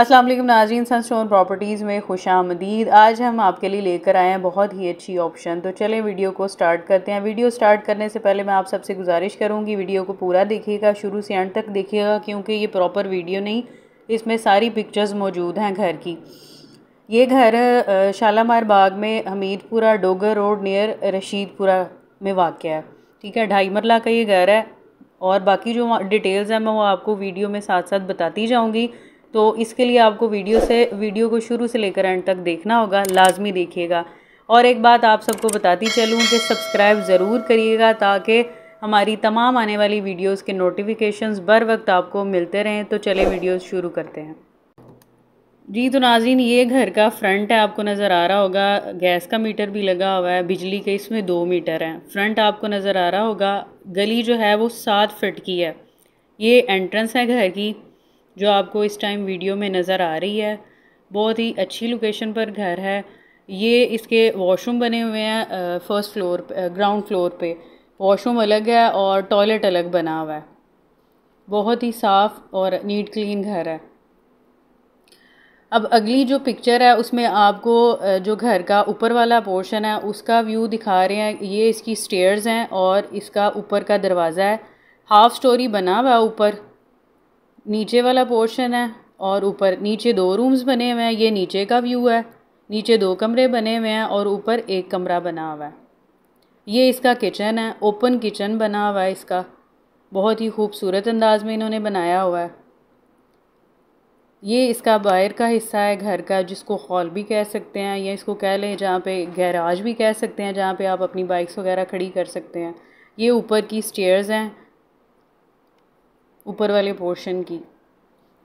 अस्सलाम वालेकुम नाजीन सनस्टोन प्रॉपर्टीज़ में खुश आमदीद आज हम आपके लिए लेकर आए हैं बहुत ही अच्छी ऑप्शन तो चलें वीडियो को स्टार्ट करते हैं वीडियो स्टार्ट करने से पहले मैं आप सबसे गुजारिश करूंगी वीडियो को पूरा देखिएगा शुरू से एंड तक देखिएगा क्योंकि ये प्रॉपर वीडियो नहीं इसमें सारी पिक्चर्स मौजूद हैं घर की ये घर शालामार बाग में हमीदपुरा डोगर रोड नियर रशीदपुरा में वाक़ है ठीक है ढाई मरला का ये घर है और बाकी जो डिटेल्स हैं मैं वो आपको वीडियो में साथ साथ बताती जाऊँगी तो इसके लिए आपको वीडियो से वीडियो को शुरू से लेकर एंड तक देखना होगा लाजमी देखिएगा और एक बात आप सबको बताती चलूँ कि सब्सक्राइब ज़रूर करिएगा ताकि हमारी तमाम आने वाली वीडियोस के नोटिफिकेशंस बर वक्त आपको मिलते रहें तो चले वीडियोस शुरू करते हैं जी तो नाजीन ये घर का फ्रंट है आपको नज़र आ रहा होगा गैस का मीटर भी लगा हुआ है बिजली के इसमें दो मीटर हैं फ्रंट आपको नज़र आ रहा होगा गली जो है वो सात फिट की है ये एंट्रेंस है घर की जो आपको इस टाइम वीडियो में नज़र आ रही है बहुत ही अच्छी लोकेशन पर घर है ये इसके वॉशरूम बने हुए हैं फर्स्ट फ्लोर ग्राउंड फ्लोर पे वॉशरूम अलग है और टॉयलेट अलग बना हुआ है बहुत ही साफ़ और नीट क्लीन घर है अब अगली जो पिक्चर है उसमें आपको जो घर का ऊपर वाला पोर्शन है उसका व्यू दिखा रहे हैं ये इसकी स्टेयर्स हैं और इसका ऊपर का दरवाज़ा है हाफ़ स्टोरी बना हुआ ऊपर नीचे वाला पोर्शन है और ऊपर नीचे दो रूम्स बने हुए हैं ये नीचे का व्यू है नीचे दो कमरे बने हुए हैं और ऊपर एक कमरा बना हुआ है ये इसका किचन है ओपन किचन बना हुआ है इसका बहुत ही खूबसूरत अंदाज में इन्होंने बनाया हुआ है ये इसका बाहर का हिस्सा है घर का जिसको हॉल भी कह सकते हैं या इसको कह लें जहाँ पे गैराज भी कह सकते हैं जहाँ पे आप अपनी बाइक्स वगैरह खड़ी कर सकते हैं ये ऊपर की स्टेयर्स हैं ऊपर वाले पोर्शन की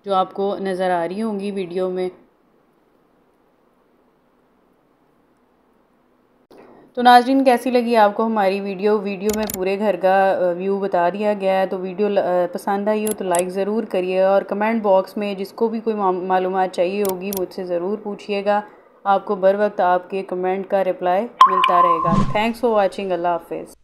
जो आपको नज़र आ रही होंगी वीडियो में तो नाजरीन कैसी लगी आपको हमारी वीडियो वीडियो में पूरे घर का व्यू बता दिया गया है तो वीडियो पसंद आई हो तो लाइक ज़रूर करिएगा और कमेंट बॉक्स में जिसको भी कोई मालूम चाहिए होगी मुझसे ज़रूर पूछिएगा आपको बर वक्त आपके कमेंट का रिप्लाई मिलता रहेगा थैंक्स फॉर वॉचिंग अल्लाह हाफिज़